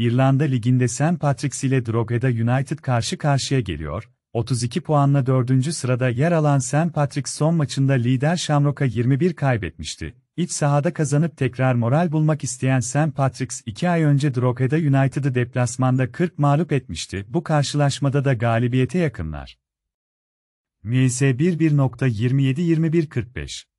İrlanda Ligi'nde St. Patrick's ile Drogheda United karşı karşıya geliyor. 32 puanla 4. sırada yer alan St. Patrick's son maçında lider Shamrock'a 21 kaybetmişti. İç sahada kazanıp tekrar moral bulmak isteyen St. Patrick's 2 ay önce Drogheda United'ı deplasmanda 40 mağlup etmişti. Bu karşılaşmada da galibiyete yakınlar. MS 11.27-21.45